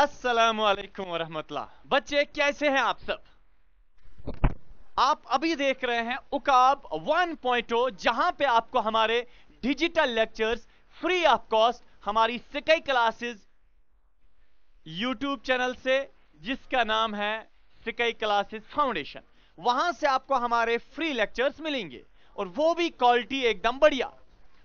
अस्सलाम वालेकुम वरहमतुल्लाह बच्चे कैसे हैं आप सब आप अभी देख रहे हैं उकाब 1.0 जहां पे आपको हमारे digital lectures free of cost हमारी सिकई क्लासेस यूट्यूब चैनल से जिसका नाम है सिकई क्लासेस फाउंडेशन वहां से आपको हमारे फ्री लेक्चर्स मिलेंगे और वो भी क्वालिटी एकदम बढ़िया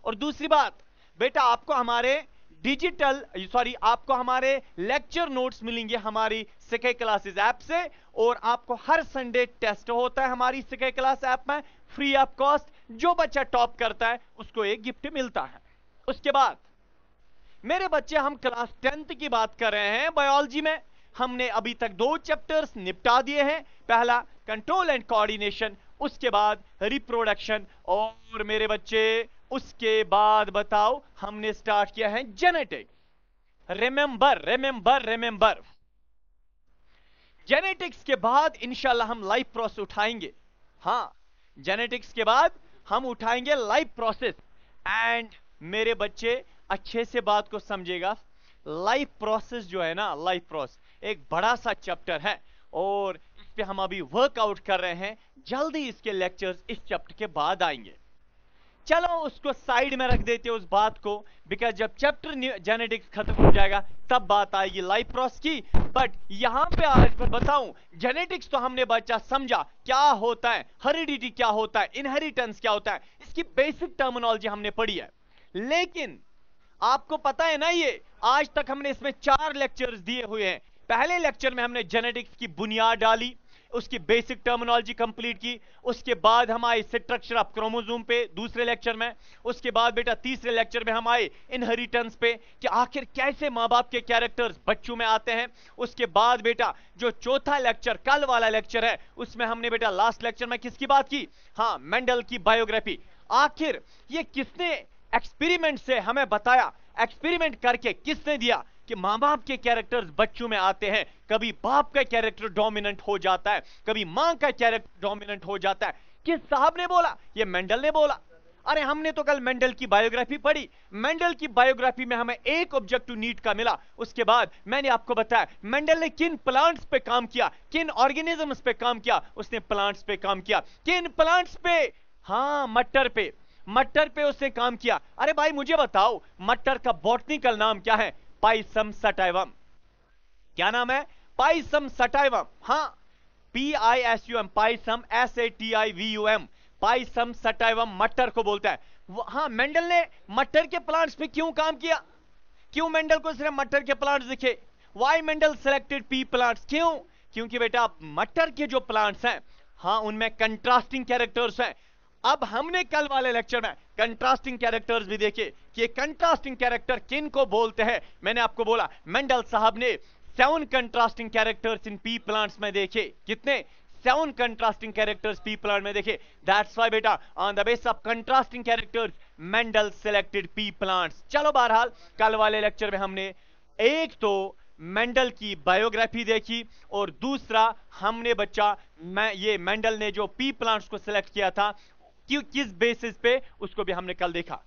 और दूसरी बात बेटा आपको हमारे डिजिटल सॉरी uh, आपको हमारे लेक्चर नोट्स मिलेंगे हमारी सिके क्लासेस ऐप से और आपको हर संडे टेस्ट होता है हमारी सिके क्लास ऐप में फ्री ऑफ कॉस्ट जो बच्चा टॉप करता है उसको एक गिफ्ट मिलता है उसके बाद मेरे बच्चे हम क्लास टेंथ की बात कर रहे हैं बायोलॉजी में हमने अभी तक दो चैप्टर्स निपटा दिए हैं पहला कंट्रोल एंड कोऑर्डिनेशन उसके बाद रिप्रोडक्शन और मेरे बच्चे उसके बाद बताओ हमने स्टार्ट किया है genetic remember remember remember genetics के बाद इंशाल्लाह हम लाइफ प्रोसेस उठाएंगे हाँ जेनेटिक्स के बाद हम उठाएंगे लाइफ प्रोसेस एंड मेरे बच्चे अच्छे से बात को समझेगा लाइफ प्रोसेस जो है ना लाइफ प्रोसेस एक बड़ा सा चैप्टर है और इस पर हम अभी वर्कआउट कर रहे हैं जल्दी इसके लेक्चर्स इस चैप्टर के बाद आएंगे चलो उसको साइड में रख देते उस बात को बिकॉज जब चैप्टर जेनेटिक्स खत्म हो जाएगा तब बात आएगी लाइफ प्रॉस की बट यहां पे आज मैं बताऊं जेनेटिक्स तो हमने बच्चा समझा क्या होता है हरिडिटी क्या होता है इनहेरिटेंस क्या होता है इसकी बेसिक टर्मिनोलॉजी हमने पढ़ी है लेकिन आपको पता है ना ये आज तक हमने इसमें चार लेक्चर्स दिए हुए हैं पहले लेक्चर में हमने जेनेटिक्स की बुनियाद डाली उसकी बेसिक टर्मिनोलॉजी कंप्लीट की उसके बाद हम आए स्ट्रक्चर ऑफ क्रोमोजोम पे दूसरे लेक्चर में उसके बाद बेटा तीसरे लेक्चर में हम आए इनहेरिटेंस पे कि आखिर कैसे माँ बाप के कैरेक्टर्स बच्चों में आते हैं उसके बाद बेटा जो चौथा लेक्चर कल वाला लेक्चर है उसमें हमने बेटा लास्ट लेक्चर में किसकी बात की हाँ मेंडल की बायोग्राफी आखिर ये किसने एक्सपेरिमेंट से हमें बताया एक्सपेरिमेंट करके किसने दिया कि माँ बाप के कैरेक्टर्स बच्चों में आते हैं कभी बाप का कैरेक्टर डोमिनेंट हो जाता है कभी माँ का कैरेक्टर डोमिनेंट हो जाता है किस साहब ने बोला ये मेंडल ने बोला अरे हमने तो कल मेंडल की बायोग्राफी पढ़ी मेंडल की बायोग्राफी में हमें एक ऑब्जेक्टिव नीट का मिला उसके बाद मैंने आपको बताया मेंडल ने किन प्लांट्स पे काम किया किन ऑर्गेनिजम्स पे काम किया उसने प्लांट्स पे काम किया किन प्लांट्स पे हाँ मटर पे मटर पे उसने काम किया अरे भाई मुझे बताओ मटर का बॉटनिकल नाम क्या है पाइसम सटाइवम क्या नाम है पाइसम सटाइव हां P I S U M pisum S A T I V U M pisum sativum मटर को बोलता है हां मेंडल ने मटर के प्लांट्स में क्यों काम किया क्यों मेंडल को सिर्फ मटर के प्लांट्स दिखे why Mendel selected pea plants क्यों क्योंकि बेटा मटर के जो प्लांट्स हैं हाँ उनमें कंट्रास्टिंग कैरेक्टर्स हैं अब हमने कल वाले लेक्चर में कंट्रास्टिंग कैरेक्टर्स भी देखे कि कंट्रास्टिंग कैरेक्टर किन को बोलते हैं मैंने आपको बोला मेंडल साहब ने seven contrasting characters in pea plants में देखे कितने seven contrasting characters pea plant में देखे दैट्स वाई बेटा on the base of contrasting characters Mendel selected pea plants चलो बहरहाल कल वाले लेक्चर में हमने एक तो मेंडल की बायोग्राफी देखी और दूसरा हमने बच्चा मैं ये मेंडल ने जो पी प्लांट्स को सिलेक्ट किया था क्यों किस बेसिस पे उसको भी हमने कल देखा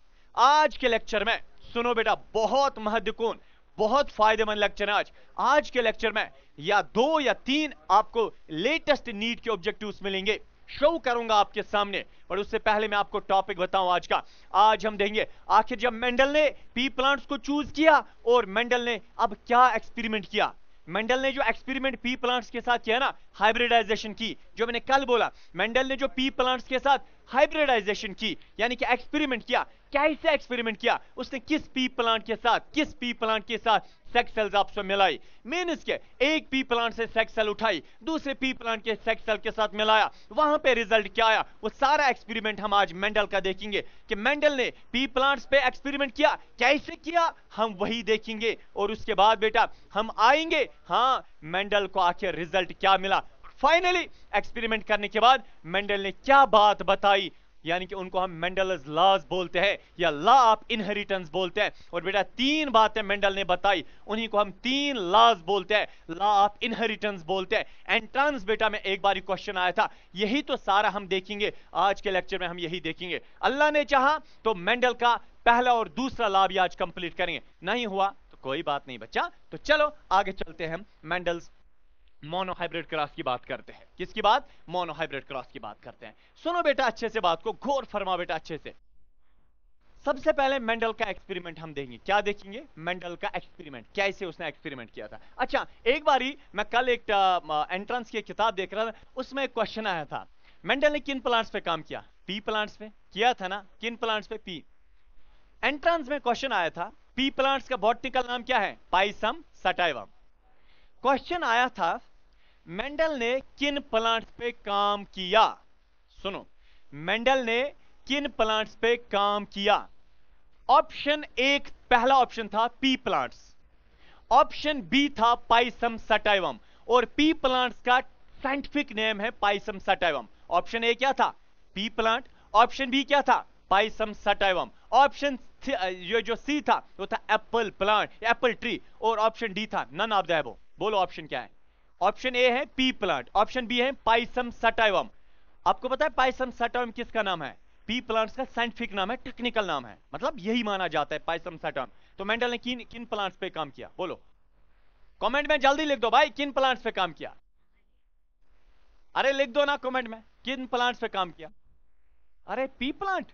आज के लेक्चर में सुनो बेटा बहुत महत्वपूर्ण बहुत फायदेमंद लेक्चर है आज आज के लेक्चर में या दो या तीन आपको लेटेस्ट नीट के ऑब्जेक्टिव्स मिलेंगे शो करूंगा आपके सामने और उससे पहले मैं आपको टॉपिक बताऊं आज का आज हम देंगे आखिर जब मेंडल ने पी प्लांट्स को चूज किया और मेंडल ने अब क्या एक्सपेरिमेंट किया मेंडल ने जो एक्सपेरिमेंट पी प्लांट्स के साथ किया ना हाइब्रिडाइजेशन की जो मैंने कल बोला मेंडल ने जो पी प्लांट्स के साथ हाइब्रिडाइजेशन की यानी कि एक्सपेरिमेंट किया कैसे एक्सपेरिमेंट किया उसने किस पी प्लांट के साथ किस पी प्लांट के साथ सेक्स सेल्स आपस में मिलाई मीनस के एक पी प्लांट से सेक्स सेल उठाई दूसरे पी प्लांट के सेक्स सेल के साथ मिलाया वहां पे रिजल्ट क्या आया वो सारा एक्सपेरिमेंट हम आज मेंडल का देखेंगे कि मेंडल ने पी प्लांट्स पे एक्सपेरिमेंट किया कैसे किया हम वही देखेंगे और उसके बाद बेटा हम आएंगे हाँ मेंडल को आखिर रिजल्ट क्या मिला फाइनली एक्सपेरिमेंट करने के बाद मेंडल ने क्या बात बताई यानी कि उनको हम मेंडलस लॉज बोलते हैं या लॉ ऑफ इनहेरिटेंस बोलते हैं और बेटा तीन बातें मेंडल ने बताई उन्हीं को हम तीन लॉज बोलते हैं लॉ ऑफ इनहेरिटेंस बोलते हैं एंट्रांस बेटा में एक बार क्वेश्चन आया था यही तो सारा हम देखेंगे आज के लेक्चर में हम यही देखेंगे अल्लाह ने चाह तो मेंडल का पहला और दूसरा लाभ भी आज कंप्लीट करेंगे नहीं हुआ तो कोई बात नहीं बच्चा तो चलो आगे चलते हैं मेंडल्स मोनोहाइब्रिड क्रॉस की बात करते हैं किसकी बात मोनोहाइब्रिड क्रॉस की बात करते हैं सुनो बेटा अच्छे से बात को घोर फरमा बेटा अच्छे से सबसे पहले मेंडल का एक्सपेरिमेंट हम देखेंगे क्या देखेंगे मेंडल का एक्सपेरिमेंट कैसे उसने एक्सपेरिमेंट किया था अच्छा एक बार ही मैं कल एक एंट्रेंस की किताब देख रहा था उसमें एक क्वेश्चन आया था मेंडल ने किन प्लांट्स पे काम किया पी प्लांट्स पे किया था ना किन प्लांट्स पे पी एंट्रेंस में क्वेश्चन आया था पी प्लांट्स का बॉटनिकल नाम क्या है पाइसम सटाइवम क्वेश्चन आया था मेंडल ने किन प्लांट्स पे काम किया सुनो मेंडल ने किन प्लांट्स पे काम किया ऑप्शन एक पहला ऑप्शन था पी प्लांट्स ऑप्शन बी था पाइसम सटाइवम और पी प्लांट्स का साइंटिफिक नेम है पाइसम सटाइवम ऑप्शन ए क्या था पी प्लांट ऑप्शन बी क्या था पाइसम सटाइवम ऑप्शन ये जो सी था वो था एप्पल प्लांट एप्पल ट्री और ऑप्शन डी था नन ऑफ दैबो बोलो ऑप्शन क्या है ऑप्शन ए है पी प्लांट ऑप्शन बी है पाइसम सटाइवम आपको पता है पाइसम सटाइवम किसका नाम है पी प्लांट्स का साइंटिफिक नाम है टेक्निकल नाम है मतलब यही माना जाता है पाइसम सटाइवम तो मेंडल ने किन किन प्लांट्स पे काम किया बोलो कमेंट में जल्दी लिख दो भाई किन प्लांट्स पे काम किया अरे लिख दो ना कमेंट में किन प्लांट्स पे काम किया अरे पी प्लांट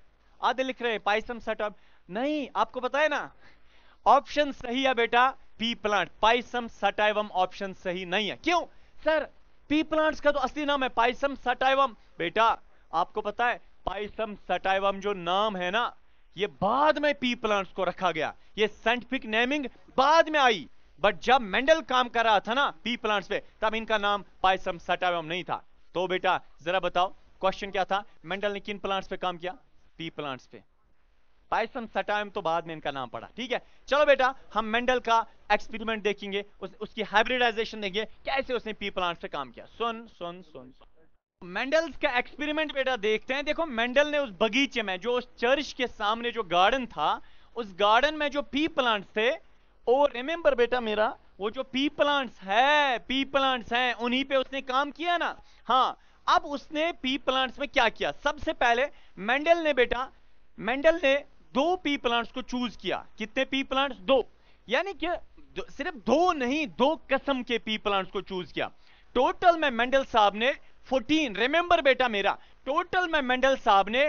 आधे लिख रहे हैं पाइसम सटाइवम नहीं आपको पता है ना ऑप्शन सही है बेटा pea plant pisum sativum option सही नहीं है क्यों सर पी प्लांट्स का तो असली नाम है पाइसम सटाइवम बेटा आपको पता है पाइसम सटाइवम जो नाम है ना ये बाद में पी प्लांट्स को रखा गया ये साइंटिफिक नेमिंग बाद में आई बट जब मेंडल काम कर रहा था ना पी प्लांट्स पे तब इनका नाम पाइसम सटाइवम नहीं था तो बेटा जरा बताओ क्वेश्चन क्या था मेंडल ने किन प्लांट्स पे काम किया पी प्लांट्स पे पाइसन सटाइम तो बाद में इनका नाम पड़ा ठीक है चलो बेटा हम मेंडल का एक्सपेरिमेंट देखेंगे उस, उसकी हाइब्रिडाइजेशन देखेंगे कैसे उसने पी प्लांट से काम किया सुन सुन सुन, सुन। मेंडल्स का एक्सपेरिमेंट बेटा देखते हैं देखो मेंडल ने उस बगीचे में जो उस चर्च के सामने जो गार्डन था उस गार्डन में जो पी प्लांट्स थे और रिमेंबर बेटा मेरा वो जो पी प्लांट्स है पी प्लांट्स हैं उन्हीं पे उसने काम किया ना हाँ अब उसने पी प्लांट्स में क्या किया सबसे पहले मेंडल ने बेटा मेंडल ने दो पी प्लांट्स को चूज किया कितने पी प्लांट्स दो यानी कि सिर्फ दो नहीं दो कसम के पी प्लांट्स को चूज किया टोटल में मेंडल साहब ने 14 रिमेंबर बेटा मेरा टोटल में मेंडल साहब ने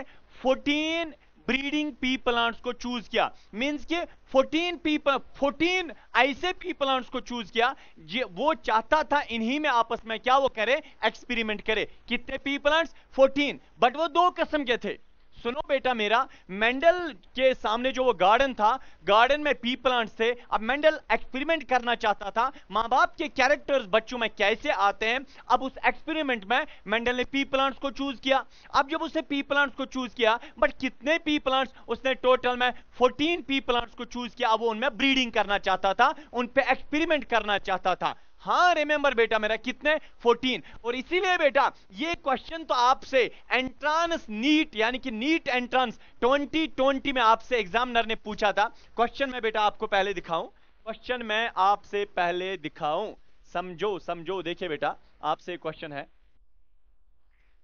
14 ब्रीडिंग पी प्लांट्स को चूज किया मींस के 14 पी 14 ऐसे पी प्लांट्स को चूज किया जो वो चाहता था इन्हीं में आपस में क्या वो करे एक्सपेरिमेंट करे कितने पी प्लांट्स 14 बट वो दो कसम के थे सुनो बेटा मेरा मेंडल के सामने जो वो गार्डन था गार्डन में पी प्लांट्स थे अब मेंडल एक्सपेरिमेंट करना चाहता था माँ बाप के कैरेक्टर्स बच्चों में कैसे आते हैं अब उस एक्सपेरिमेंट में मेंडल ने पी प्लांट्स को चूज किया अब जब उसने पी प्लांट्स को चूज किया बट कितने पी प्लांट्स उसने टोटल में फोर्टीन पी प्लांट्स को चूज किया अब वो उनमें ब्रीडिंग करना चाहता था उन पर एक्सपेरिमेंट करना चाहता था हाँ रिमेंबर बेटा मेरा कितने 14 और इसीलिए बेटा ये क्वेश्चन तो आपसे एंट्रांस नीट यानी कि नीट एंट्रांस 2020 में आपसे एग्जामिनर ने पूछा था क्वेश्चन में बेटा आपको पहले दिखाऊं क्वेश्चन मैं आपसे पहले दिखाऊं समझो समझो देखिए बेटा आपसे क्वेश्चन है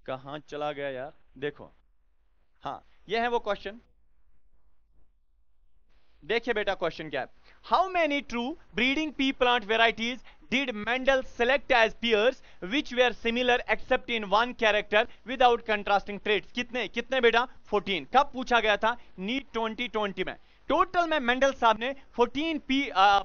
कहा चला गया यार देखो हाँ यह है वो क्वेश्चन देखिए बेटा क्वेश्चन क्या है how many true breeding pea plant varieties did Mendel select as peers which were similar except in one character without contrasting traits? kitne kitne beta 14 kab pucha gaya tha NEET 2020 mein total में Mendel साहब ने 14 pea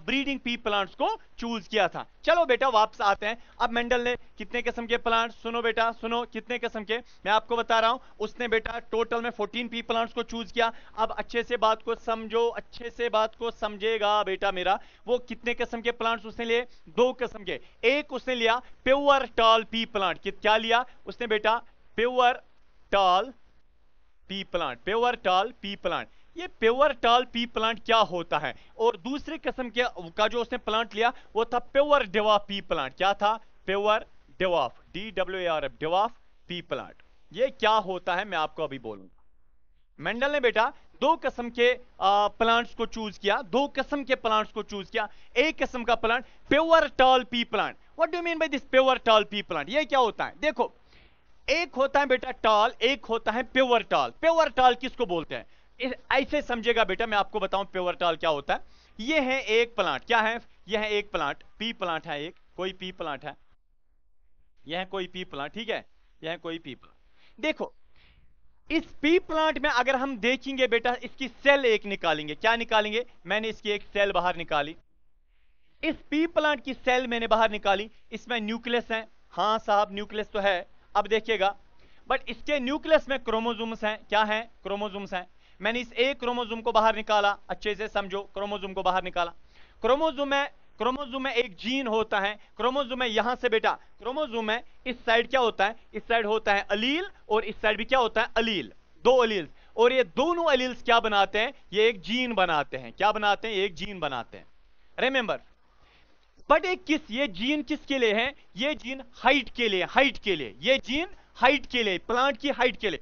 breeding pea plants को choose किया था चलो बेटा वापस आते हैं अब मेंडल ने कितने किस्म के प्लांट सुनो बेटा सुनो कितने किस्म के मैं आपको बता रहा हूं उसने बेटा टोटल में 14 पी प्लांट्स को चूज किया अब अच्छे से बात को समझो अच्छे से बात को समझेगा बेटा मेरा वो कितने किस्म के प्लांट्स उसने लिए दो किस्म के एक उसने लिया प्योअर टॉल पी प्लांट क्या लिया उसने बेटा pure tall pea plant pure tall pea plant ये प्योर टाल पी प्लांट क्या होता है और दूसरी किस्म के का जो उसने प्लांट लिया वो था प्योर डिवाफ पी प्लांट क्या था pure dwarf D W R F dwarf pea plant ये क्या होता है मैं आपको अभी बोलूंगा मेंडल ने बेटा दो किस्म के प्लांट्स को चूज किया दो किस्म के प्लांट्स को चूज किया एक किस्म का plant pure tall pea plant what do mean by this pure tall pea plant ये क्या होता है देखो एक होता है बेटा टॉल एक होता है प्योर टॉल प्योर टॉल किसको बोलते हैं ऐसे समझेगा बेटा मैं आपको बताऊं प्योरटॉल क्या होता है ये है एक प्लांट क्या है ये है एक प्लांट पी प्लांट है एक कोई पी प्लांट है यह कोई पी प्लांट ठीक है यह कोई पी प्लांट देखो इस पी प्लांट में अगर हम देखेंगे बेटा इसकी सेल एक निकालेंगे क्या निकालेंगे मैंने इसकी एक सेल बाहर निकाली इस पी प्लांट की सेल मैंने बाहर निकाली इसमें न्यूक्लियस है हाँ साहब न्यूक्लियस तो है अब देखिएगा बट इसके न्यूक्लियस में क्रोमोजोम्स हैं क्या हैं क्रोमोजोम्स हैं मैंने इस एक क्रोमोजोम को बाहर निकाला अच्छे से समझो क्रोमोजोम को बाहर निकाला क्रोमोजोम में क्रोमोजोम में एक जीन होता है क्रोमोजोम में यहां से बेटा क्रोमोजोम में इस साइड क्या होता है इस साइड होता है अलील और इस साइड भी क्या होता है अलील दो अलील्स और ये दोनों अलील्स क्या बनाते हैं ये एक जीन बनाते हैं क्या बनाते हैं एक जीन बनाते हैं रिमेंबर बट एक किस ये जीन किसके लिए है ये जीन हाइट के लिए हाइट के लिए ये जीन हाइट के लिए प्लांट की हाइट के लिए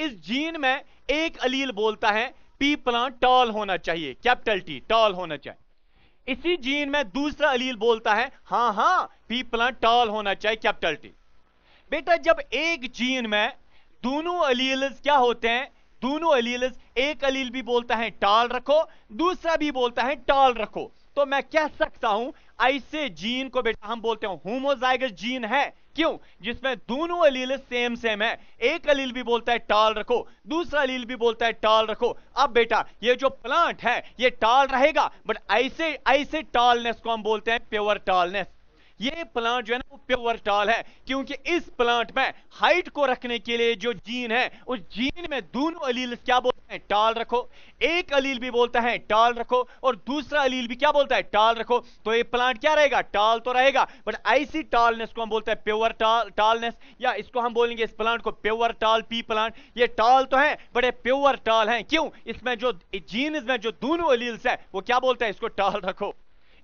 इस जीन में एक अलील बोलता है पी प्लांट टॉल होना चाहिए कैपिटल टी टॉल होना चाहिए इसी जीन में दूसरा अलील बोलता है हा हाँ पी प्लांट टॉल होना चाहिए कैपिटल टी बेटा जब एक जीन में दोनों अलील क्या होते हैं दोनों अलील एक अलील भी बोलता है टॉल रखो दूसरा भी बोलता है टॉल रखो तो मैं कह सकता हूं ऐसे जीन को बेटा हम बोलते हैं होमोजाइगस जीन है क्यों जिसमें दोनों अलील सेम सेम है एक अलील भी बोलता है टाल रखो दूसरा अलील भी बोलता है टाल रखो अब बेटा ये जो प्लांट है ये टाल रहेगा बट ऐसे ऐसे टालनेस को हम बोलते हैं प्योर टालनेस ये प्लांट जो है ना वो टाल है क्योंकि इस प्लांट में हाइट को रखने के लिए जो जीन है उस जीन में दोनों अलील क्या बोलते हैं टाल रखो एक अलील भी बोलता है टाल रखो और दूसरा अलील भी क्या बोलता है टाल रखो तो ये प्लांट क्या रहेगा टाल तो रहेगा बट ऐसी टालनेस को हम बोलते हैं प्योअर टाल टालनेस या इसको हम बोलेंगे इस प्लांट को प्योर टाल पी प्लांट ये टाल तो है बट ये टाल है क्यों इसमें जो जीन में जो दोनों अलील्स है वो क्या बोलता है इसको टाल रखो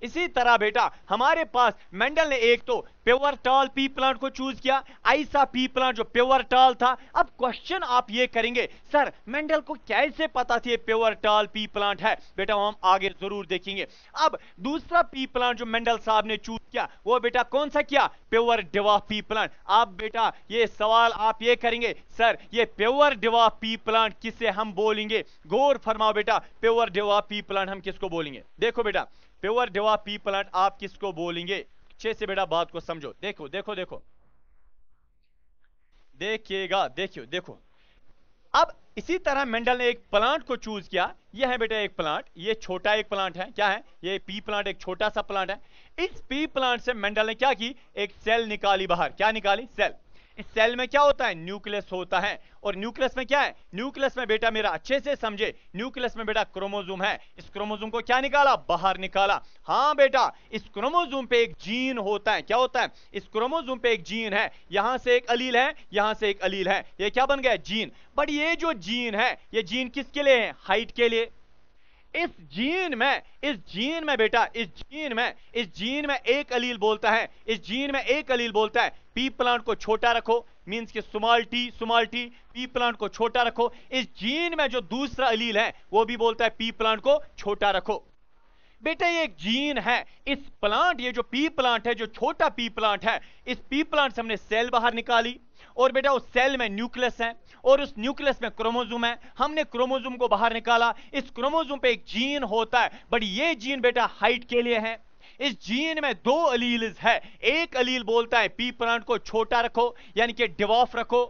इसी तरह बेटा हमारे पास मेंडल ने एक तो प्योर टॉल पी प्लांट को चूज किया ऐसा पी प्लांट जो प्योर टॉल था अब क्वेश्चन आप ये करेंगे सर मेंडल को कैसे पता थी प्योर टॉल पी प्लांट है बेटा हम आगे जरूर देखेंगे अब दूसरा पी प्लांट जो मेंडल साहब ने चूज किया वो बेटा कौन सा किया प्योर डिवा पी प्लांट आप बेटा ये सवाल आप ये करेंगे सर ये प्योर डिवा पी प्लांट किसे हम बोलेंगे गौर फरमाओ बेटा प्योर डिवा पी प्लांट हम किसको बोलेंगे देखो बेटा प्योर डेवा पी प्लांट आप किसको बोलेंगे अच्छे से बेटा बात को समझो देखो देखो देखो देखिएगा देखियो देखो अब इसी तरह मेंडल ने एक प्लांट को चूज किया यह है बेटा एक प्लांट ये छोटा एक प्लांट है क्या है ये पी प्लांट एक छोटा सा प्लांट है इस पी प्लांट से मेंडल ने क्या की एक सेल निकाली बाहर क्या निकाली सेल इस सेल में क्या होता है न्यूक्लियस होता है और न्यूक्लियस में क्या है न्यूक्लियस में बेटा मेरा अच्छे से समझे न्यूक्लियस में बेटा क्रोमोजोम है इस क्रोमोजोम को क्या निकाला बाहर निकाला हाँ बेटा इस क्रोमोजोम पे एक जीन होता है क्या होता है इस क्रोमोजोम पे एक जीन है यहां से एक अलील है यहां से एक अलील है ये क्या बन गया जीन बट ये जो जीन है ये जीन किसके लिए है हाइट के लिए इस जीन में इस जीन में बेटा इस जीन में इस जीन में एक अलील बोलता है इस जीन में एक अलील बोलता है पी प्लांट को छोटा रखो मींस के small T small T pea plant को छोटा रखो इस जीन में जो दूसरा अलील है वो भी बोलता है पी प्लांट को छोटा रखो बेटा ये एक जीन है इस प्लांट ये जो पी प्लांट है जो छोटा पी प्लांट है इस पी प्लांट से हमने सेल बाहर निकाली और बेटा उस सेल में न्यूक्लियस है और उस न्यूक्लियस में क्रोमोजोम है हमने क्रोमोजोम को बाहर निकाला इस क्रोमोजोम पे एक जीन होता है बट ये जीन बेटा हाइट के लिए है इस जीन में दो अलील है एक अलील बोलता है पी प्लांट को छोटा रखो यानी कि डिवॉफ रखो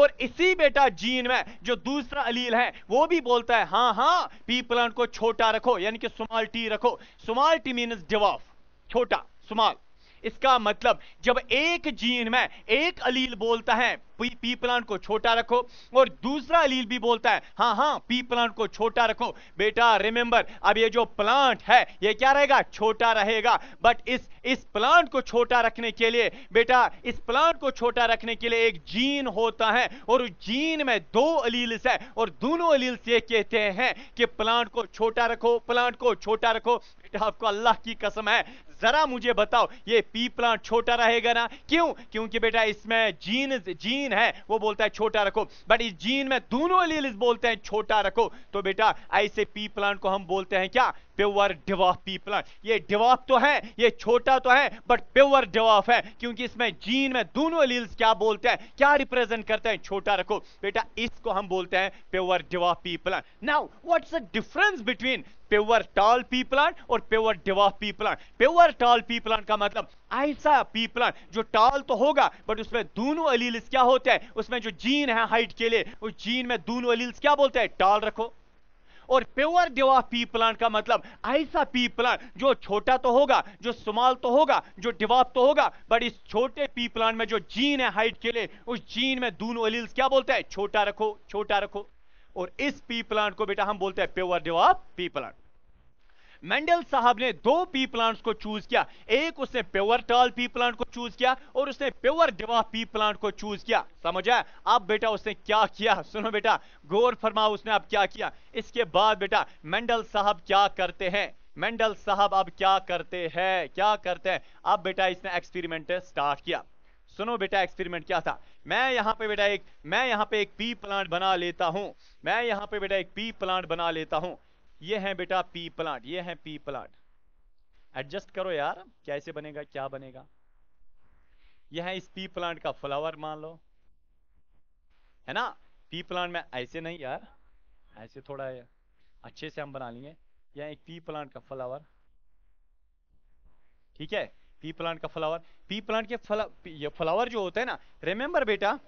और इसी बेटा जीन में जो दूसरा अलील है वो भी बोलता है हाँ हाँ पी प्लांट को छोटा रखो यानी कि सुमाल टी रखो सुमाल टी मीन डिवॉफ छोटा सुमाल इसका मतलब जब एक जीन में एक अलील बोलता है पी, पी प्लांट को छोटा रखो और दूसरा अलील भी बोलता है हाँ हाँ पी प्लांट को छोटा रखो बेटा रिमेंबर अब ये जो प्लांट है ये क्या रहेगा छोटा रहेगा बट इस इस प्लांट को छोटा रखने के लिए बेटा इस प्लांट को छोटा रखने के लिए एक जीन होता है और जीन में दो अलील्स है और दोनों अलील्स ये कहते हैं कि प्लांट को छोटा रखो प्लांट को छोटा रखो बेटा आपको अल्लाह की कसम है जरा मुझे बताओ ये पी प्लांट छोटा रहेगा ना क्यों क्योंकि बेटा इसमें जीन जीन है वो बोलता है छोटा रखो बट इस जीन में दोनों लील्स बोलते हैं छोटा रखो तो बेटा ऐसे पी प्लांट को हम बोलते हैं क्या प्योर डिवाफ पी प्लांट ये डिवाफ तो है ये छोटा तो है बट प्योर डिवाफ है क्योंकि इसमें जीन में दोनों लील्स क्या बोलते हैं क्या रिप्रेजेंट करते हैं छोटा रखो बेटा इसको हम बोलते हैं pure dwarf pea plant now what's the difference between pure tall pea plant और प्योर डिवा pea plant pure tall pea plant का मतलब ऐसा पी प्लांट जो टॉल तो होगा बट उसमें दोनों अलील्स क्या होते हैं उसमें जो जीन है हाइट के लिए उस जीन में दोनों अलील्स क्या बोलते हैं टॉल रखो और प्योर डिवा पी प्लांट का मतलब ऐसा पी प्लांट जो छोटा तो होगा जो सुमाल तो होगा जो डिवाप तो होगा बट इस छोटे पी प्लांट में जो जीन है हाइट के लिए उस जीन में दोनों अलील्स क्या बोलते हैं छोटा रखो छोटा रखो और इस पी प्लांट को बेटा हम बोलते हैं pure dwarf pea plant Mendel साहब ने दो पी प्लांट्स को चूज किया एक उसने प्योर टॉल पी प्लांट को चूज किया और उसने प्योर डिवा पी प्लांट को चूज किया समझ आया अब बेटा उसने क्या किया सुनो बेटा गौर फरमा उसने अब क्या किया इसके बाद बेटा मेंडल साहब क्या करते हैं मेंडल साहब अब क्या करते हैं क्या करते हैं अब बेटा इसने एक्सपेरिमेंट स्टार्ट किया सुनो बेटा एक्सपेरिमेंट क्या था मैं यहाँ पे बेटा एक मैं यहाँ पे एक पी प्लांट बना लेता हूँ मैं यहाँ पे बेटा एक पी प्लांट बना लेता हूँ ये है बेटा पी प्लांट ये है पी प्लांट एडजस्ट करो यार कैसे बनेगा क्या बनेगा यह है इस पी प्लांट का फ्लावर मान लो है ना पी प्लांट में ऐसे नहीं यार ऐसे थोड़ा अच्छे से हम बना लिए यह एक पी प्लांट का फ्लावर ठीक है पी प्लांट का फ्लावर पी प्लांट के फला, ये फ्लावर जो होता है ना रिमेंबर बेटा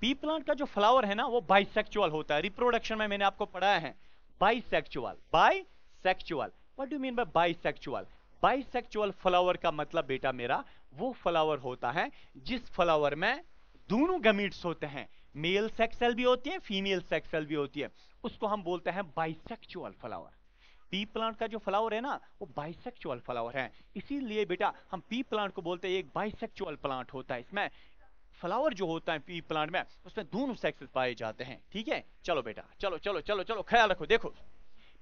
पी प्लांट का जो फ्लावर है ना वो बाइसेक्चुअल होता है रिप्रोडक्शन में मैंने आपको पढ़ाया है bisexual bisexual what do mean by bisexual bisexual flower का मतलब बेटा मेरा वो फ्लावर होता है जिस फ्लावर में दोनों गमीट्स होते हैं मेल सेक्सेल भी होती है फीमेल सेक्सेल भी होती है उसको हम बोलते हैं बाइसेक्चुअल फ्लावर पी प्लांट का जो फ्लावर है ना वो बाइसेक्चुअल फ्लावर है इसीलिए बेटा हम पी प्लांट को बोलते हैं एक बाइसेक्चुअल प्लांट होता है इसमें फ्लावर जो होता है पी प्लांट में उसमें दोनों सेक्स पाए जाते हैं ठीक है चलो बेटा चलो चलो चलो चलो ख्याल रखो देखो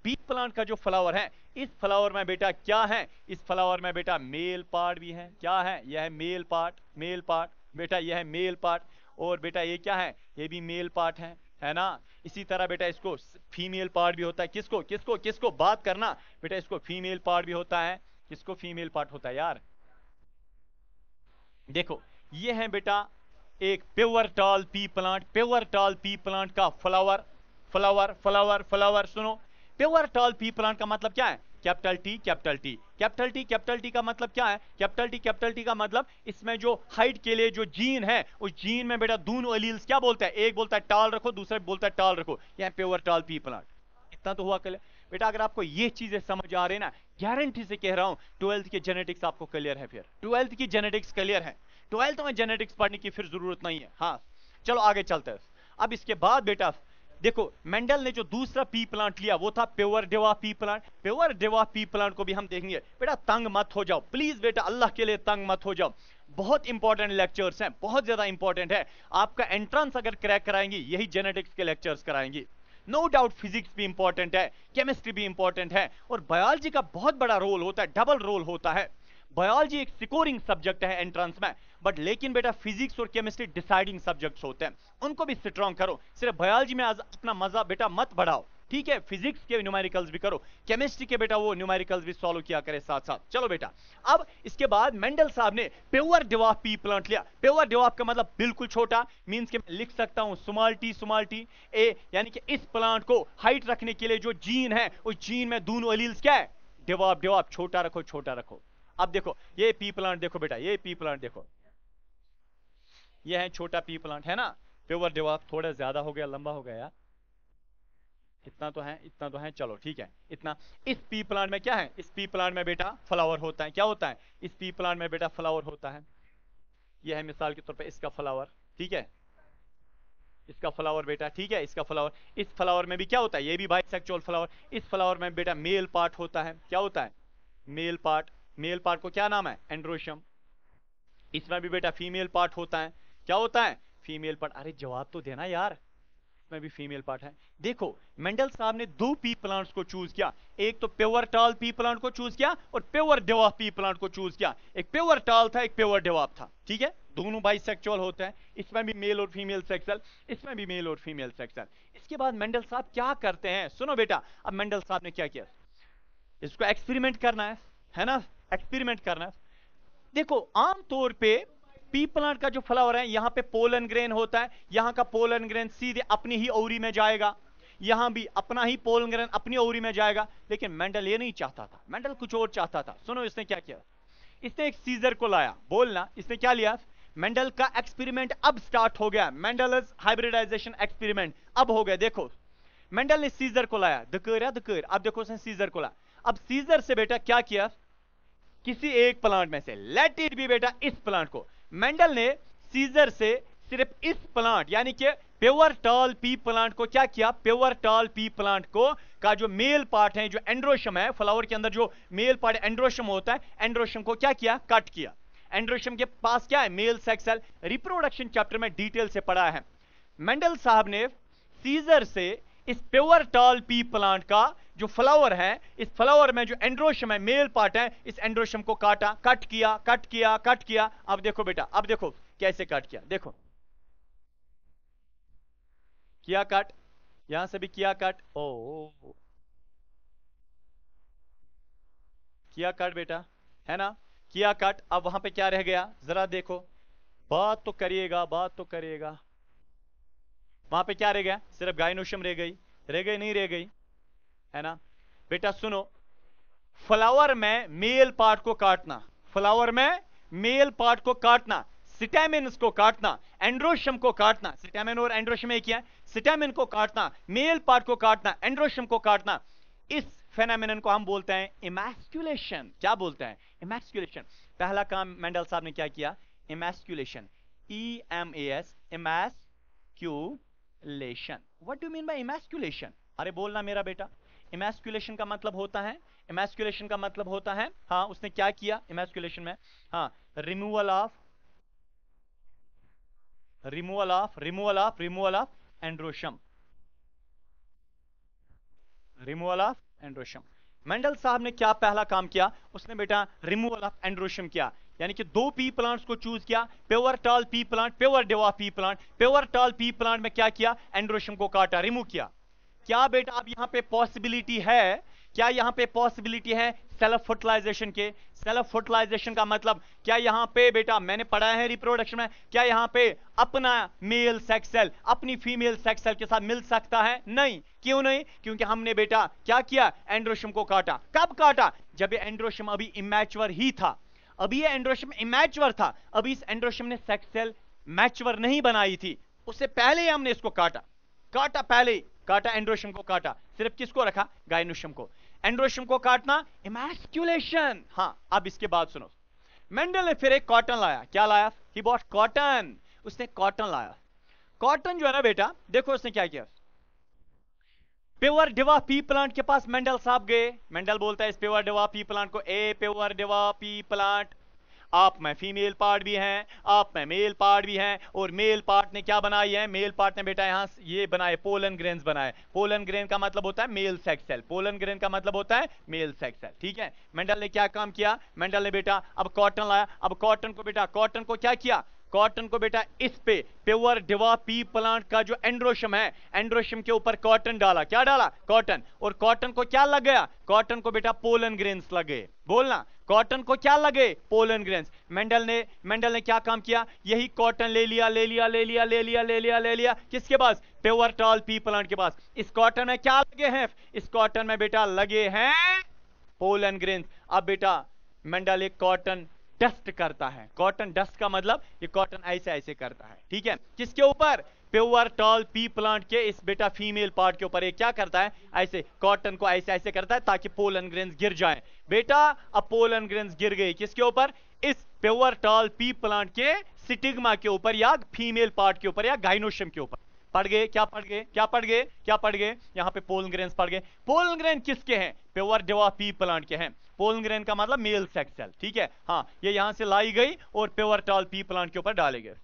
पी प्लांट का जो फ्लावर है इस फ्लावर में बेटा क्या है इस फ्लावर में बेटा मेल पार्ट भी है क्या है यह है मेल पार्ट मेल पार्ट बेटा यह है मेल पार्ट और बेटा ये क्या है ये भी मेल पार्ट है है ना इसी तरह बेटा इसको फीमेल पार्ट भी होता है किसको किसको किसको बात करना बेटा इसको फीमेल पार्ट भी होता है किसको फीमेल पार्ट होता है यार देखो ये है बेटा एक pure tall pea plant pure tall pea plant का फ्लावर फ्लावर फ्लावर फ्लावर सुनो प्योर टॉल पी प्लांट का मतलब क्या है capital T capital T capital T capital T का मतलब क्या है कैपिटल टी कैपिटल टी का मतलब इसमें जो हाइट के लिए जो जीन है उस जीन में बेटा दोनों अलील्स क्या बोलता है एक बोलता है टाल रखो दूसरा बोलता है टाल रखो यह प्योर टॉल पी प्लांट इतना तो हुआ कल बेटा अगर आपको ये चीजें समझ आ रही ना गारंटी से कह रहा हूं ट्वेल्थ की जेनेटिक्स आपको क्लियर है फिर ट्वेल्थ की जेनेटिक्स क्लियर है ट्वेल्थ में जेनेटिक्स पढ़ने की फिर जरूरत नहीं है हाँ चलो आगे चलते हैं अब इसके बाद बेटा देखो मेंडल ने जो दूसरा पी प्लांट लिया वो था प्योर डेवा पी प्लांट प्योर डेवा पी प्लांट को भी हम देखेंगे बेटा तंग मत हो जाओ प्लीज बेटा अल्लाह के लिए तंग मत हो जाओ बहुत इंपॉर्टेंट लेक्चर्स हैं बहुत ज्यादा इंपॉर्टेंट है आपका एंट्रेंस अगर क्रैक कराएंगे यही जेनेटिक्स के लेक्चर्स कराएंगे नो डाउट फिजिक्स भी इंपॉर्टेंट है केमिस्ट्री भी इंपॉर्टेंट है और बायोलॉजी का बहुत बड़ा रोल होता है डबल रोल होता है बायोलॉजी एक सिकोरिंग सब्जेक्ट है एंट्रेंस में बट लेकिन बेटा फिजिक्स और केमिस्ट्री डिसाइडिंग सब्जेक्ट्स होते हैं उनको भी स्ट्रॉन्ग करो सिर्फ बायोलॉजी में आज अपना मजा बेटा मत बढ़ाओ ठीक है फिजिक्स के न्यूमेरिकल्स भी करो केमिस्ट्री के बेटा वो न्यूमेरिकल्स भी सॉल्व किया करे साथ साथ चलो बेटा अब इसके बाद मेंडल साहब ने प्योर डिवाफ पी प्लांट लिया प्योर डिवाफ का मतलब बिल्कुल छोटा मींस के लिख सकता हूं सुमाल टी सुमाल टी ए यानी कि इस प्लांट को हाइट रखने के लिए जो जीन है उस जीन में दून अलील्स क्या है डिवाफ डिवाफ छोटा रखो छोटा रखो अब देखो ये पी प्लांट देखो बेटा ये पी प्लांट देखो ये है छोटा पी प्लांट है ना प्योर डिवाप थोड़ा ज्यादा हो गया लंबा हो गया इतना तो है इतना तो है चलो ठीक है इतना इस पी प्लांट में क्या है इस पी प्लांट में बेटा फ्लावर होता है क्या होता है इस पी प्लांट में बेटा फ्लावर होता है यह है मिसाल के तौर पर इसका फ्लावर ठीक है इसका फ्लावर बेटा ठीक है इसका फ्लावर इस फ्लावर में भी क्या होता है ये भी बाई सेक्चुअल फ्लावर इस फ्लावर में बेटा मेल पार्ट होता है क्या होता है मेल पार्ट मेल पार्ट को क्या नाम है एंड्रोशम इसमें भी बेटा फीमेल पार्ट होता है क्या होता है फीमेल पार्ट अरे जवाब तो देना यार में भी फीमेल पार्ट है देखो मेंडल साहब ने दो पी प्लांट्स को चूज किया एक तो प्योर टाल पी प्लांट को चूज किया और प्योर डेवाप पी प्लांट को चूज किया एक प्योर टाल था एक प्योर डेवाप था ठीक है दोनों बाई सेक्चुअल होते हैं इसमें भी मेल और फीमेल सेक्सुअल इसमें भी मेल और फीमेल सेक्सुअल इसके बाद मेंडल साहब क्या करते हैं सुनो बेटा अब मेंडल साहब ने क्या किया इसको एक्सपेरिमेंट करना है है ना एक्सपेरिमेंट करना है देखो आमतौर पर पी प्लांट का जो फ्लावर है यहां पे पोलन ग्रेन होता है यहां का पोलन ग्रेन सीधे अपनी ही ओरी में जाएगा यहां भी अपना ही पोलन ग्रेन अपनी ओरी में जाएगा लेकिन मेंडल ये नहीं चाहता था मेंडल कुछ और चाहता था सुनो इसने क्या किया इसने एक सीजर को लाया बोलना इसने क्या लिया मेंडल का एक्सपेरिमेंट अब स्टार्ट हो गया मेंडल हाइब्रिडाइजेशन एक्सपेरिमेंट अब हो गया देखो मेंडल ने सीजर को लाया दकर या दकर अब देखो उसने सीजर को लाया अब सीजर से बेटा क्या किया किसी एक प्लांट में से लेट इट बी बेटा इस प्लांट को मेंडल ने सीजर से सिर्फ इस प्लांट यानी कि प्योर टॉल पी प्लांट को क्या किया प्योर टॉल पी प्लांट को का जो मेल पार्ट है जो एंड्रोशम है फ्लावर के अंदर जो मेल पार्ट एंड्रोशम होता है एंड्रोशम को क्या किया कट किया एंड्रोशम के पास क्या है मेल सेक्सल रिप्रोडक्शन चैप्टर में डिटेल से पढ़ा है मेंडल साहब ने सीजर से इस प्योर टॉल पी प्लांट का जो फ्लावर है इस फ्लावर में जो एंड्रोशम है मेल पार्ट है इस एंड्रोशम को काटा कट किया कट किया कट किया अब देखो बेटा अब देखो कैसे कट किया देखो किया कट यहां से भी किया कट ओ, ओ, ओ किया कट बेटा है ना किया कट अब वहां पे क्या रह गया जरा देखो बात तो करिएगा बात तो करिएगा वहां पे क्या रह गया सिर्फ गायनोशम रह गई रह गई नहीं रह गई है ना बेटा सुनो फ्लावर में मेल पार्ट को काटना फ्लावर में मेल पार्ट को काटना सिटामिन को काटना एंड्रोशम को काटना सिटामिन और एंड्रोशम एक है सिटामिन को काटना मेल पार्ट को काटना एंड्रोशम को काटना इस फेनामिन को हम बोलते हैं इमैस्कुलेशन क्या बोलते हैं इमैस्कुलेशन पहला काम मेंडल साहब ने क्या किया emasculation E M A S इमैस क्यू emasculation what do mean by emasculation अरे बोलना मेरा बेटा इमेस्कुलेशन का मतलब होता है इमेस्कुलेशन का मतलब होता है हाँ उसने क्या किया इमेस्कुलेशन में हाँ removal of removal of removal of removal of androecium removal of androecium Mendel साहब ने क्या पहला काम किया उसने बेटा रिमूवल ऑफ एंड्रोशम किया यानी कि दो पी प्लांट्स को चूज किया pure tall pea plant pure डेवा pea plant pure tall pea plant में क्या किया एंड्रोशम को काटा रिमूव किया क्या बेटा अब यहां पे पॉसिबिलिटी है क्या यहां पे पॉसिबिलिटी है सेल्फ फर्टिलाइजेशन के सेल्फ फर्टिलाइजेशन का मतलब क्या यहां पे बेटा मैंने पढ़ा है रिप्रोडक्शन में क्या यहां पे अपना मेल सेक्स सेल अपनी फीमेल सेक्स सेल के साथ मिल सकता है नहीं क्यों नहीं क्योंकि हमने बेटा क्या किया एंड्रोशम को काटा कब काटा जब एंड्रोशम अभी इमेच्योर ही था अभी ये एंड्रोशियम इमैचवर था अभी इस एंड्रोशियम ने सेक्स सेल मैचवर नहीं बनाई थी उससे पहले ही हमने इसको काटा काटा पहले ही काटा एंड्रोशियम को काटा सिर्फ किसको रखा गायनोशियम को एंड्रोशियम को काटना इमैस्क्यूलेशन हाँ अब इसके बाद सुनो मेंडल ने फिर एक कॉटन लाया क्या लाया ही बॉट कॉटन उसने कॉटन लाया कॉटन जो है ना बेटा देखो उसने क्या किया पेवर डिवा पी प्लांट के पास मेंडल साहब गए मेंडल बोलता है इस पेवर डिवा पी प्लांट को ए पेवर डिवा पी प्लांट आप में फीमेल पार्ट भी हैं आप में मेल पार्ट भी हैं और मेल पार्ट ने क्या बनाई है मेल पार्ट ने बेटा यहां ये बनाए पोलन ग्रेन बनाए पोलन ग्रेन का मतलब होता है male sex cell pollen grain का मतलब होता है मेल सेक्स सेल ठीक है मेंडल ने क्या काम किया मेंडल ने बेटा अब कॉटन लाया अब कॉटन को बेटा कॉटन को क्या किया कॉटन को बेटा इस पे प्योर डिवा पी प्लांट का जो एंड्रोशम है एंड्रोशम के ऊपर कॉटन डाला क्या डाला कॉटन और कॉटन को क्या लग गया कॉटन को बेटा पोलन ग्रेन्स लगे बोलना कॉटन को क्या लगे पोलन ग्रेन्स मेंडल ने मेंडल ने क्या काम किया यही कॉटन ले लिया ले लिया ले लिया ले लिया ले लिया ले लिया किसके पास प्योर टॉल पी प्लांट के पास इस कॉटन में क्या लगे हैं इस कॉटन में बेटा लगे हैं पोलन ग्रेन्स अब बेटा मेंडल एक कॉटन डस्ट करता है कॉटन डस्ट का मतलब ये कॉटन ऐसे ऐसे करता है ठीक है किसके ऊपर प्योर टॉल पी प्लांट के इस बेटा फीमेल पार्ट के ऊपर ये क्या करता है ऐसे कॉटन को ऐसे ऐसे करता है ताकि पोलन ग्रेन्स गिर जाए बेटा अब पोलन ग्रेन्स गिर गई किसके ऊपर इस प्योर टॉल पी प्लांट के सिटिग्मा के ऊपर या फीमेल पार्ट के ऊपर या गाइनोशियम के ऊपर पढ़ गए क्या पढ़ गए क्या पढ़ गए क्या पढ़ गए यहाँ पे पोलन ग्रेन्स पढ़ गए पोलन ग्रेन किसके हैं प्योर डेवा पी प्लांट के हैं पोलन ग्रेन का मतलब मेल सेक्स सेल ठीक है हाँ ये यहां से लाई गई और प्योरटॉल पी प्लांट के ऊपर डाले गए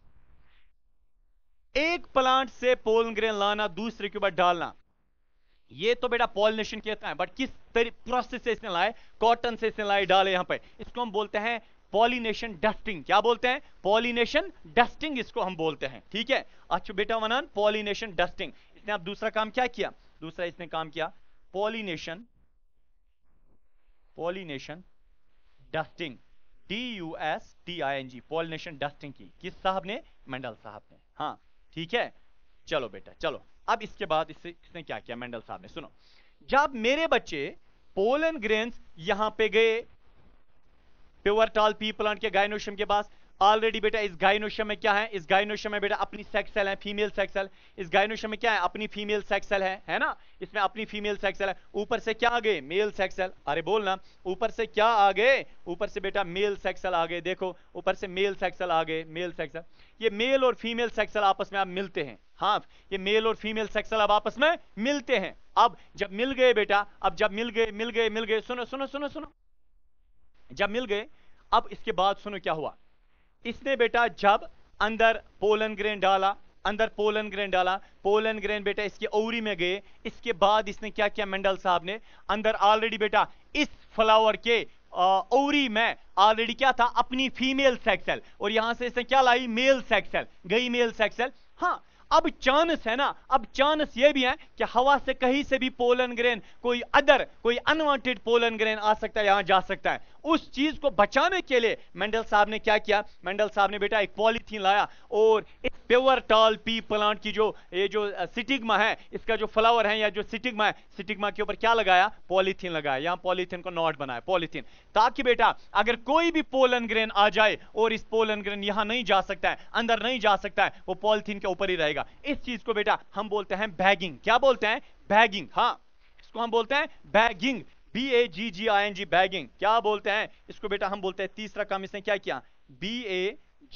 एक प्लांट से पोलन ग्रेन लाना दूसरे के ऊपर डालना ये तो बेटा पॉलिनेशन कहता है बट किस प्रोसेस से इसने लाए कॉटन से इसने लाए डाले यहां पर इसको हम बोलते हैं पॉलिनेशन डस्टिंग क्या बोलते हैं पॉलिनेशन डस्टिंग इसको हम बोलते हैं ठीक है अच्छा बेटा वनान पॉलिनेशन डस्टिंग इसने आप दूसरा काम क्या किया दूसरा इसने काम किया pollination pollination dusting D U S T I N G pollination dusting की किस साहब ने मेंडल साहब ने हाँ ठीक है चलो बेटा चलो अब इसके बाद इससे इसने क्या किया मेंडल साहब ने सुनो जब मेरे बच्चे पोलन ग्रेन्स यहां पे गए प्योर टॉल पी प्लांट के गायनोशियम के पास ऑलरेडी बेटा इस गायनोश में क्या है इस गायनोश में बेटा अपनी सेक्स सेल है फीमेल सेक्स सेल इस गायनोश में क्या है अपनी फीमेल सेक्स सेल है है ना इसमें अपनी फीमेल सेक्स सेल है ऊपर से क्या आ गए मेल सेक्स सेल अरे बोल ना ऊपर से क्या आ गए ऊपर से बेटा मेल सेक्स सेल आ गए देखो ऊपर से मेल सेक्स सेल आ गए मेल सेक्स सेल ये मेल और फीमेल सेक्स सेल आपस में आप मिलते हैं हाँ ये मेल और फीमेल सेक्स सेल अब आपस में मिलते हैं अब जब मिल गए बेटा अब जब मिल गए मिल गए मिल गए सुनो सुनो सुनो सुनो जब मिल गए अब इसके बाद सुनो क्या हुआ इसने बेटा जब अंदर पोलन ग्रेन डाला अंदर पोलन ग्रेन डाला पोलन ग्रेन बेटा इसके ओवरी में गए इसके बाद इसने क्या किया मंडल साहब ने अंदर ऑलरेडी बेटा इस फ्लावर के ओवरी में ऑलरेडी क्या था अपनी फीमेल सेक्सल और यहां से इसने क्या लाई मेल सेक्सल गई मेल सेक्सल हाँ अब चांस है ना अब चांस ये भी है कि हवा से कहीं से भी पोलन ग्रेन कोई अदर कोई अनवांटेड पोलन ग्रेन आ सकता है यहां जा सकता है उस चीज को बचाने के लिए मेंडल साहब ने क्या किया मेंडल साहब ने बेटा एक पॉलीथीन लाया और प्योर टॉल पी प्लांट की जो ये जो सिटिग्मा है इसका जो फ्लावर है या जो सिटिग्मा है सिटिग्मा के ऊपर क्या लगाया पॉलीथीन लगाया यहाँ पॉलीथीन को नॉट बनाया पॉलीथीन ताकि बेटा अगर कोई भी पोलन ग्रेन आ जाए और इस पोलन ग्रेन यहां नहीं जा सकता है अंदर नहीं जा सकता है वो पॉलीथीन के ऊपर ही रहेगा जाएगा इस चीज को बेटा हम बोलते हैं बैगिंग क्या बोलते हैं बैगिंग हाँ इसको हम बोलते हैं bagging B A G G I N G bagging क्या बोलते हैं इसको बेटा हम बोलते हैं तीसरा काम इसने क्या किया B A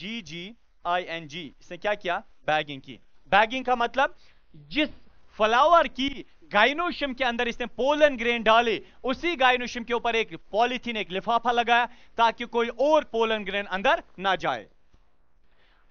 G G I N जी इसने क्या किया बैगिंग की बैगिंग का मतलब जिस फ्लावर की गाइनोशियम के अंदर इसने पोलन ग्रेन डाले उसी गाइनोशियम के ऊपर एक पॉलिथीन एक लिफाफा लगाया ताकि कोई और पोलन ग्रेन अंदर ना जाए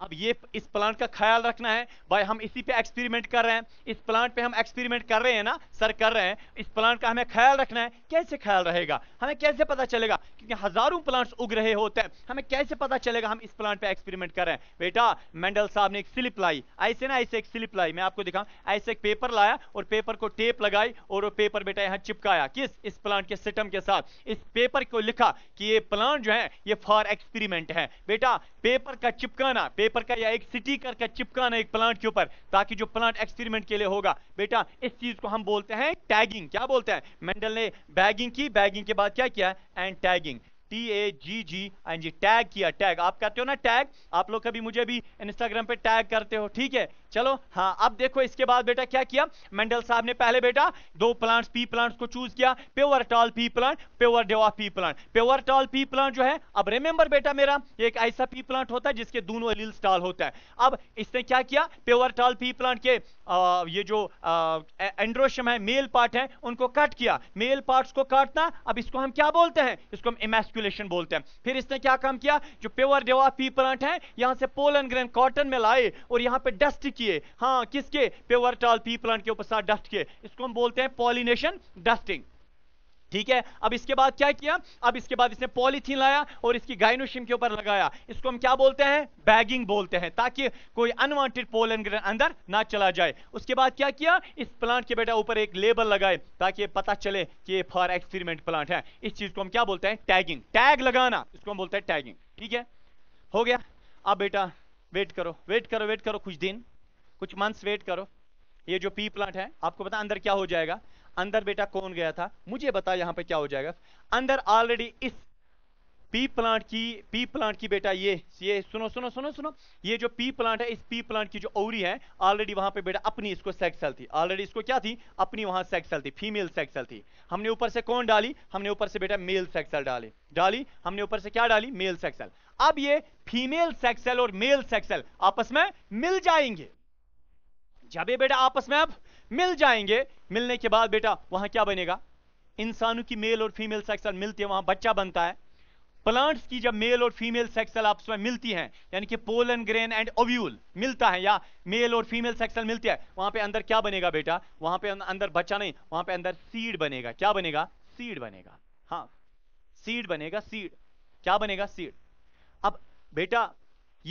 अब ये इस प्लांट का ख्याल रखना है भाई हम इसी पे एक्सपेरिमेंट कर रहे हैं इस प्लांट पे हम एक्सपेरिमेंट कर रहे हैं ना सर कर रहे हैं इस प्लांट का हमें ख्याल रखना है कैसे ख्याल रहेगा हमें कैसे पता चलेगा क्योंकि हजारों प्लांट्स उग रहे होते हैं हमें कैसे पता चलेगा हम इस प्लांट पे एक्सपेरिमेंट कर रहे हैं बेटा मेंडल साहब ने एक स्लिप लाई ऐसे ना ऐसे एक स्लिप लाई मैं आपको दिखाऊँ ऐसे एक पेपर लाया और पेपर को टेप लगाई और वो पेपर बेटा यहाँ चिपकाया किस इस प्लांट के सिस्टम के साथ इस पेपर को लिखा कि ये प्लांट जो है ये फॉर एक्सपेरिमेंट है बेटा पेपर का चिपकाना पेपर पेपर का या एक सिटी करके चिपकाना एक प्लांट के ऊपर ताकि जो प्लांट एक्सपेरिमेंट के लिए होगा बेटा इस चीज को हम बोलते हैं टैगिंग क्या बोलते हैं मेंडल ने बैगिंग की बैगिंग के बाद क्या किया and tagging T A G G and G tag किया टैग आप कहते हो ना टैग आप लोग कभी मुझे भी इंस्टाग्राम पे टैग करते हो ठीक है चलो हाँ अब देखो इसके बाद बेटा क्या किया मेंडल साहब ने पहले बेटा दो प्लांट्स पी प्लांट्स को चूज किया pure tall pea plant pure डेवा pea plant pure tall pea plant जो है अब रिमेंबर बेटा मेरा एक ऐसा पी प्लांट होता है जिसके दोनों एलिल्स टॉल होता है अब इसने क्या किया प्योर टॉल पी प्लांट के आ, ये जो एंड्रोशियम है मेल पार्ट है उनको कट किया मेल पार्ट को काटना अब इसको हम क्या बोलते हैं इसको हम इमेस्कुलेशन बोलते हैं फिर इसने क्या काम किया जो प्योर डेवा पी प्लांट है यहां से पोलन ग्रेन कॉटन में लाए और यहां पर डस्ट किए हाँ किसके पेवरटाल पी प्लांट के ऊपर साथ डस्ट किए इसको हम बोलते हैं पॉलिनेशन डस्टिंग ठीक है अब इसके बाद क्या किया अब इसके बाद इसने पॉलीथीन लाया और इसकी गाइनोशिम के ऊपर लगाया इसको हम क्या बोलते हैं बैगिंग बोलते हैं ताकि कोई अनवांटेड पोलन अंदर ना चला जाए उसके बाद क्या किया इस प्लांट के बेटा ऊपर एक लेबल लगाए ताकि पता चले कि ये फॉर एक्सपेरिमेंट प्लांट है इस चीज को हम क्या बोलते हैं टैगिंग टैग लगाना इसको हम बोलते हैं टैगिंग ठीक है हो गया अब बेटा वेट करो वेट करो वेट करो कुछ दिन कुछ मंथ्स वेट करो ये जो पी प्लांट है आपको पता अंदर क्या हो जाएगा अंदर बेटा कौन गया था मुझे बता यहाँ पे क्या हो जाएगा अंदर ऑलरेडी इस पी प्लांट की पी प्लांट की बेटा ये ये सुनो सुनो सुनो सुनो ये जो पी प्लांट है इस पी प्लांट की जो ओरी है ऑलरेडी वहां पे बेटा अपनी इसको सेक्स सेल थी ऑलरेडी इसको क्या थी अपनी वहां सेक्स सेल थी फीमेल सेक्स सेल थी हमने ऊपर से कौन डाली हमने ऊपर से बेटा मेल सेक्स सेल डाली डाली हमने ऊपर से क्या डाली मेल सेक्स सेल अब ये फीमेल सेक्स सेल और मेल सेक्स सेल आपस में मिल जाएंगे जब ये बेटा आपस में अब मिल जाएंगे मिलने के बाद बेटा वहां क्या बनेगा इंसानों की मेल और फीमेल सेक्सल मिलती है वहां बच्चा बनता है प्लांट्स की जब मेल और फीमेल सेक्सल आपस में मिलती हैं यानी कि पोलन ग्रेन एंड ओव्यूल मिलता है या मेल और फीमेल सेक्सल मिलती है वहां पे अंदर क्या बनेगा बेटा वहां पे अं-, अंदर बच्चा नहीं वहां पे अंदर सीड बनेगा क्या बनेगा सीड बनेगा हाँ सीड बनेगा सीड क्या बनेगा सीड अब बेटा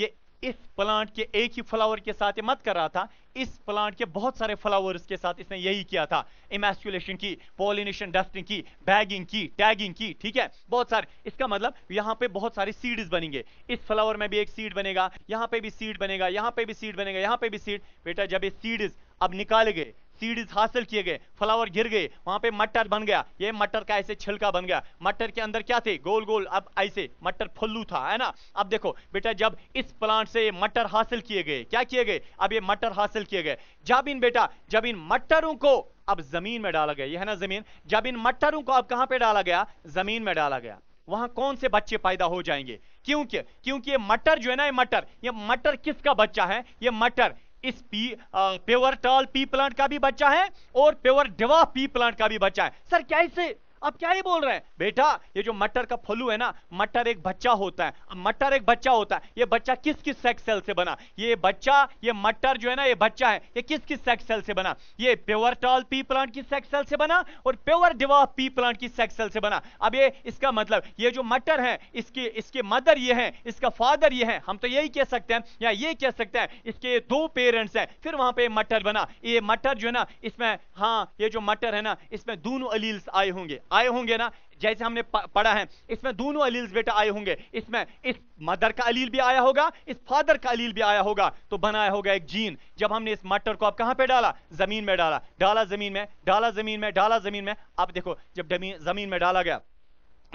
ये इस प्लांट के एक ही फ्लावर के साथ मत कर रहा था इस प्लांट के बहुत सारे फ्लावर्स के साथ इसने यही किया था इमेस्कुलेशन की पोलिनेशन डस्टिंग की बैगिंग की टैगिंग की ठीक है बहुत सारे इसका मतलब यहाँ पे बहुत सारे सीड्स बनेंगे इस फ्लावर में भी एक सीड बनेगा यहाँ पे भी सीड बनेगा यहाँ पे भी सीड बनेगा यहाँ पे भी सीड बेटा जब ये सीड्स अब निकाले गए सीड्स हासिल किए गए फ्लावर गिर गए वहां पे मटर बन गया ये मटर का ऐसे छिलका बन गया मटर के अंदर क्या थे गोल गोल अब ऐसे मटर फुल्लू था है ना अब देखो बेटा जब इस प्लांट से ये मटर हासिल किए गए क्या किए गए अब ये मटर हासिल किए गए जब इन बेटा जब इन मटरों को अब जमीन में डाला गया यह है ना जमीन जब इन मटरों को अब कहां पर डाला गया जमीन में डाला गया वहां कौन से बच्चे पैदा हो जाएंगे क्योंकि क्योंकि ये मटर जो है ना ये मटर ये मटर किसका बच्चा है ये मटर इस pea pure tall pea plant का भी बच्चा है और प्योर डिवा पी प्लांट का भी बच्चा है सर क्या इसे अब क्या ये बोल रहे हैं बेटा ये जो मटर का फलू है ना मटर एक बच्चा होता है मटर एक बच्चा होता है ये बच्चा किस किस सेक्स सेल से बना ये बच्चा ये मटर जो है ना ये बच्चा है ये किस किस सेक्स सेल से बना ये प्योर टॉल पी प्लांट की सेक्स सेल से बना और प्योर डिवा पी प्लांट की सेक्स सेल से बना अब ये इसका मतलब ये जो मटर है इसके इसके मदर ये है इसका फादर ये है हम तो यही कह सकते हैं या ये कह सकते हैं इसके दो पेरेंट्स हैं फिर वहां पे मटर बना ये मटर जो है ना इसमें हाँ ये जो मटर है ना इसमें दोनों अलील्स आए होंगे आए होंगे ना जैसे हमने पढ़ा है इसमें दोनों अलील बेटा आए होंगे इसमें इस मदर का अलील भी आया होगा इस फादर का अलील भी आया होगा तो बनाया होगा एक जीन जब हमने इस मटर को आप कहां पे डाला जमीन में डाला डाला जमीन में डाला जमीन में डाला जमीन में आप देखो जब जमीन में डाला गया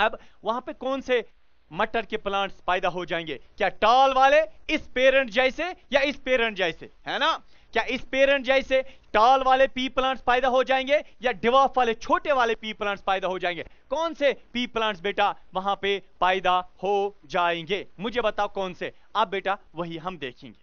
अब वहां पर कौन से मटर के प्लांट्स पैदा हो जाएंगे क्या टाल वाले इस पेरेंट जैसे या इस पेरेंट जैसे है ना क्या इस पेरेंट जैसे टाल वाले पी प्लांट्स पैदा हो जाएंगे या डिवाफ वाले छोटे वाले पी प्लांट्स पैदा हो जाएंगे कौन से पी प्लांट्स बेटा वहां पे पैदा हो जाएंगे मुझे बताओ कौन से अब बेटा वही हम देखेंगे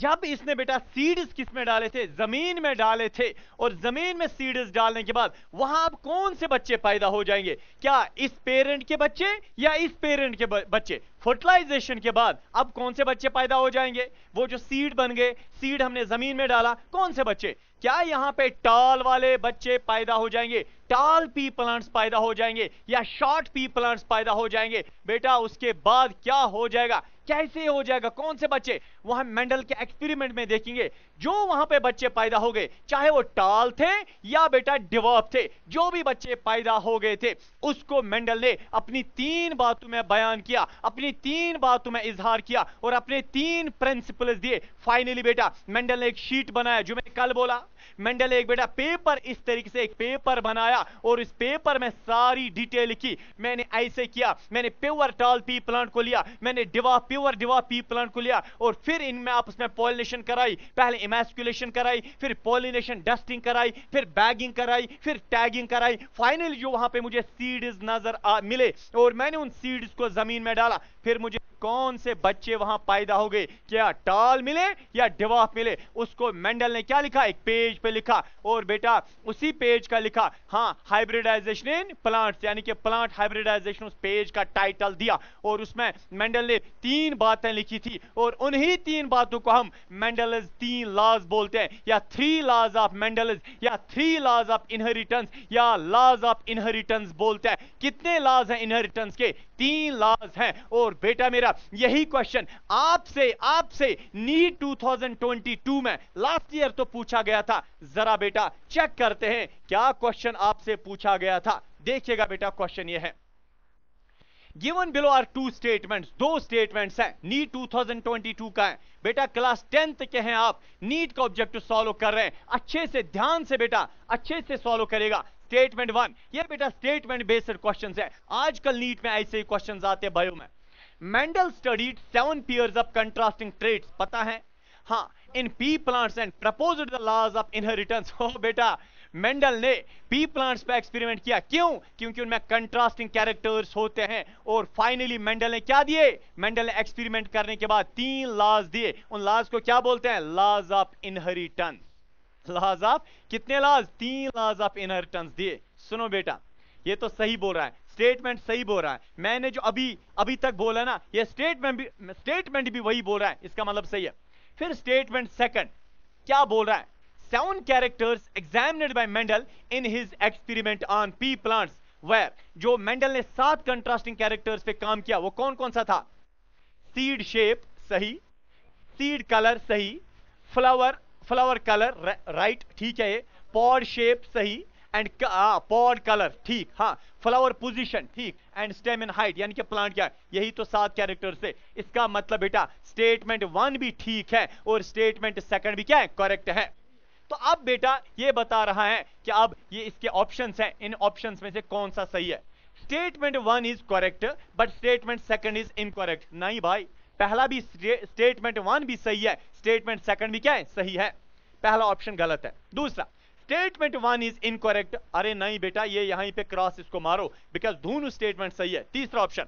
जब इसने बेटा सीड्स किस में डाले थे जमीन में डाले थे और जमीन में सीड्स डालने के बाद वहां अब कौन से बच्चे पैदा हो जाएंगे क्या इस पेरेंट के बच्चे या इस पेरेंट के बच्चे फर्टिलाइजेशन के बाद अब कौन से बच्चे पैदा हो जाएंगे वो जो सीड बन गए सीड हमने जमीन में डाला कौन से बच्चे क्या यहां पे टाल वाले बच्चे पैदा हो जाएंगे टाल पी प्लांट्स पैदा हो जाएंगे या शॉर्ट पी प्लांट्स पैदा हो जाएंगे बेटा उसके बाद क्या हो जाएगा कैसे हो जाएगा कौन से बच्चे वहां मेंडल के एक्सपेरिमेंट में देखेंगे जो वहां पे बच्चे पैदा हो गए चाहे वो टाल थे या बेटा डिवॉप थे जो भी बच्चे पैदा हो गए थे उसको मेंडल ने अपनी तीन बातों में बयान किया अपनी तीन बातों में इजहार किया और अपने तीन प्रिंसिपल दिए फाइनली बेटा मेंडल ने एक शीट बनाया जो मैंने कल बोला मेंडल एक बेटा पेपर इस तरीके से एक पेपर बनाया और इस पेपर में सारी डिटेल लिखी मैंने ऐसे किया मैंने प्योर टाल पी प्लांट को लिया मैंने डिवा प्योर ल्यूअर दिवा पी प्लांट को लिया और फिर इनमें आपस में पॉलिनेशन कराई पहले इमेस्कुलेशन कराई फिर पॉलिनेशन डस्टिंग कराई फिर बैगिंग कराई फिर टैगिंग कराई फाइनल जो वहां पे मुझे सीड्स नजर आ, मिले और मैंने उन सीड्स को जमीन में डाला फिर मुझे कौन से बच्चे वहां पैदा हो गए क्या टाल मिले या डिवाफ मिले उसको मेंडल ने क्या लिखा एक पेज पे लिखा और बेटा उसी पेज का लिखा हाँ हाइब्रिडाइजेशन इन प्लांट्स यानी कि प्लांट हाइब्रिडाइजेशन उस पेज का टाइटल दिया और उसमें मेंडल ने तीन तीन बातें लिखी थी और उन्हीं तीन बातों को हम मेंडलज तीन लाज बोलते हैं या थ्री लाज ऑफ मेंडलज या थ्री लाज ऑफ इनहेरिटेंस या लाज ऑफ इनहेरिटेंस बोलते हैं कितने लाज हैं इनहेरिटेंस के तीन लाज हैं और बेटा मेरा यही क्वेश्चन आपसे आपसे नीट 2022 में लास्ट ईयर तो पूछा गया था जरा बेटा चेक करते हैं क्या क्वेश्चन आपसे पूछा गया था देखिएगा बेटा क्वेश्चन ये है given below are two statements दो स्टेटमेंट्स हैं नीट 2022 का है बेटा क्लास टेंथ के हैं आप नीट का ऑब्जेक्टिव सॉल्व कर रहे हैं अच्छे से ध्यान से बेटा अच्छे से सॉल्व करेगा स्टेटमेंट वन ये बेटा स्टेटमेंट बेस्ड क्वेश्चन है आजकल नीट में ऐसे ही क्वेश्चन आते हैं बायो में Mendel studied seven pairs of contrasting trait पता है हाँ in pea plants and propose the laws of inheritance हो बेटा मेंडल ने पी प्लांट्स पर एक्सपेरिमेंट किया क्यों क्योंकि उनमें कंट्रास्टिंग कैरेक्टर्स होते हैं और फाइनली मेंडल ने क्या दिए मेंडल ने एक्सपेरिमेंट करने के बाद तीन लाज दिए उन लाज को क्या बोलते हैं लाज ऑफ इनहेरिटेंस लाज ऑफ कितने लाज तीन लाज ऑफ इनहेरिटेंस दिए सुनो बेटा ये तो सही बोल रहा है स्टेटमेंट सही बोल रहा है मैंने जो अभी अभी तक बोला ना ये स्टेटमेंट भी स्टेटमेंट भी वही बोल रहा है इसका मतलब सही है फिर स्टेटमेंट सेकंड क्या बोल रहा है seven characters examined by Mendel in his experiment on pea plants where जो मेंडल ने सात कंट्रास्टिंग कैरेक्टर्स पे काम किया वो कौन कौन सा था सीड शेप सही सीड कलर सही फ्लावर फ्लावर कलर राइट ठीक है पॉड शेप सही एंड पॉड कलर ठीक हाँ फ्लावर पोजीशन ठीक एंड स्टेम एंड हाइट यानी कि प्लांट क्या यही तो सात कैरेक्टर से इसका मतलब बेटा स्टेटमेंट वन भी ठीक है और स्टेटमेंट सेकंड भी क्या है करेक्ट है तो अब बेटा ये बता रहा है कि अब ये इसके ऑप्शंस हैं इन ऑप्शंस में से कौन सा सही है statement one is correct but statement second is incorrect नहीं भाई पहला भी स्टेटमेंट वन भी सही है स्टेटमेंट सेकंड भी क्या है सही है पहला ऑप्शन गलत है दूसरा स्टेटमेंट वन इज इनकोरेक्ट अरे नहीं बेटा ये यहां पे क्रॉस इसको मारो बिकॉज दोनों स्टेटमेंट सही है तीसरा option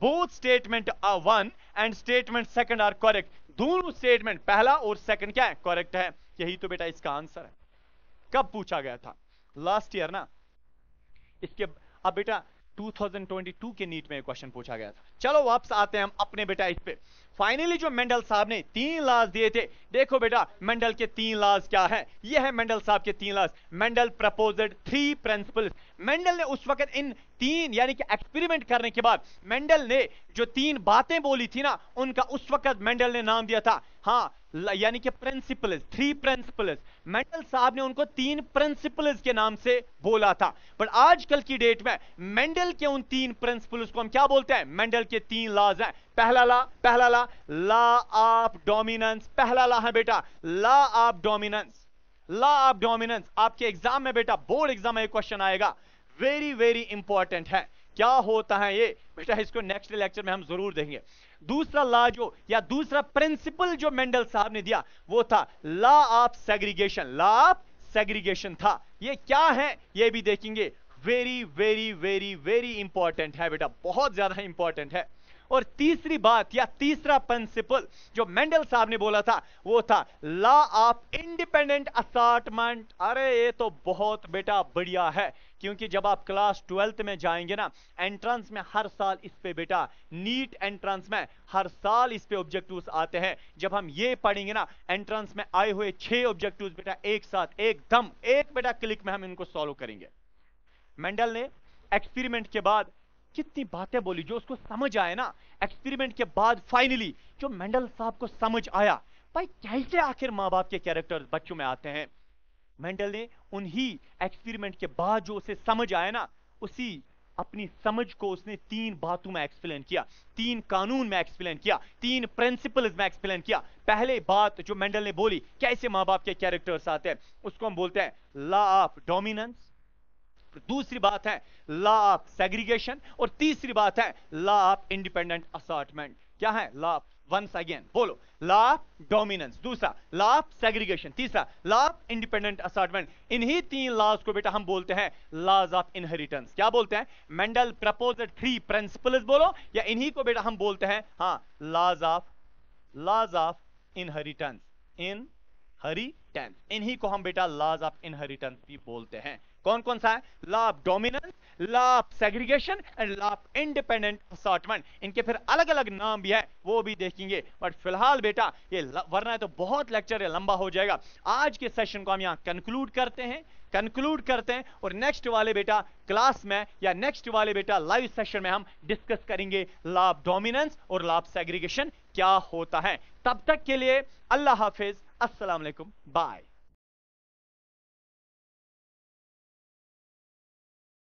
both statement one and statement second are correct दोनों स्टेटमेंट पहला और सेकंड क्या है करेक्ट है यही तो बेटा इसका आंसर है कब पूछा गया था लास्ट ईयर ना इसके अब बेटा 2022 के नीट में क्वेश्चन पूछा गया था चलो वापस आते हैं हम अपने बेटा इस पे फाइनली जो मेंडल साहब ने तीन लाज दिए थे देखो बेटा मेंडल के तीन लाज क्या है ये है मेंडल साहब के तीन laws Mendel proposed three principle Mendel ने उस वक्त इन तीन यानी कि एक्सपेरिमेंट करने के बाद मेंडल ने जो तीन बातें बोली थी ना उनका उस वक्त मेंडल ने नाम दिया था हाँ यानी कि प्रिंसिपल्स थ्री प्रिंसिपल्स मेंडल साहब ने उनको तीन प्रिंसिपल्स के नाम से बोला था पर आजकल की डेट में मेंडल के उन तीन प्रिंसिपल्स को हम क्या बोलते हैं मेंडल के तीन लाज हैं पहला ला पहला ला ला ऑफ डोमिनेंस पहला ला है बेटा law of dominance law of dominance आपके एग्जाम में बेटा बोर्ड एग्जाम में क्वेश्चन आएगा वेरी वेरी इंपॉर्टेंट है क्या होता है ये बेटा इसको नेक्स्ट लेक्चर में हम जरूर देंगे दूसरा ला जो या दूसरा प्रिंसिपल जो मेंडल साहब ने दिया वो था law of segregation law of segregation था ये क्या है ये भी देखेंगे very very very very important है बेटा बहुत ज्यादा इंपॉर्टेंट है और तीसरी बात या तीसरा प्रिंसिपल जो मेंडल साहब ने बोला था वो था लॉ ऑफ इंडिपेंडेंट असार्टमेंट अरे ये तो बहुत बेटा बढ़िया है क्योंकि जब आप क्लास ट्वेल्थ में जाएंगे ना एंट्रेंस में हर साल इस पे बेटा नीट एंट्रेंस में हर साल इस पे ऑब्जेक्टिव्स आते हैं जब हम ये पढ़ेंगे ना एंट्रेंस में आए हुए छह ऑब्जेक्टिव्स बेटा एक साथ एकदम एक बेटा क्लिक में हम इनको सॉल्व करेंगे मेंडल ने एक्सपेरिमेंट के बाद कितनी बातें बोली जो उसको समझ आए ना एक्सपेरिमेंट के बाद फाइनली जो मेंडल साहब को समझ आया भाई कैसे आखिर माँ बाप के कैरेक्टर बच्चों में आते हैं मेंडल ने उन्हीं एक्सपेरिमेंट के बाद जो उसे समझ आया ना उसी अपनी समझ को उसने तीन बातों में एक्सप्लेन किया तीन कानून में एक्सप्लेन किया तीन प्रिंसिपल्स में एक्सप्लेन किया पहले बात जो मेंडल ने बोली कैसे माँ बाप के कैरेक्टर्स आते हैं उसको हम बोलते हैं लॉ ऑफ डोमिनेंस दूसरी बात है लॉ ऑफ सेग्रीगेशन और तीसरी बात है लॉ ऑफ इंडिपेंडेंट असॉटमेंट क्या है लॉ ऑफ वंस अगेन बोलो लॉ ऑफ डोमिनेंस दूसरा लॉ ऑफ सेग्रीगेशन तीसरा लॉ ऑफ इंडिपेंडेंट असॉटमेंट इन्हीं तीन लॉज को बेटा हम बोलते हैं लॉज ऑफ इनहेरिटेंस क्या बोलते हैं मेंडल प्रपोज थ्री प्रिंसिपल्स बोलो या इन्हीं को बेटा हम बोलते हैं हां laws of laws of inheritance inheritance इन्हीं को हम बेटा लॉज ऑफ इनहेरिटेंस भी बोलते हैं कौन कौन सा है law of dominance law of segregation and law of independent assortment इनके फिर अलग अलग नाम भी है वो भी देखेंगे बट फिलहाल बेटा ये वरना है तो बहुत लेक्चर है लंबा हो जाएगा आज के सेशन को हम यहाँ कंक्लूड करते हैं कंक्लूड करते हैं और नेक्स्ट वाले बेटा क्लास में या नेक्स्ट वाले बेटा लाइव सेशन में हम डिस्कस करेंगे लाभ डोमिनेंस और लाभ सेग्रीगेशन क्या होता है तब तक के लिए अल्लाह हाफिज असलम बाय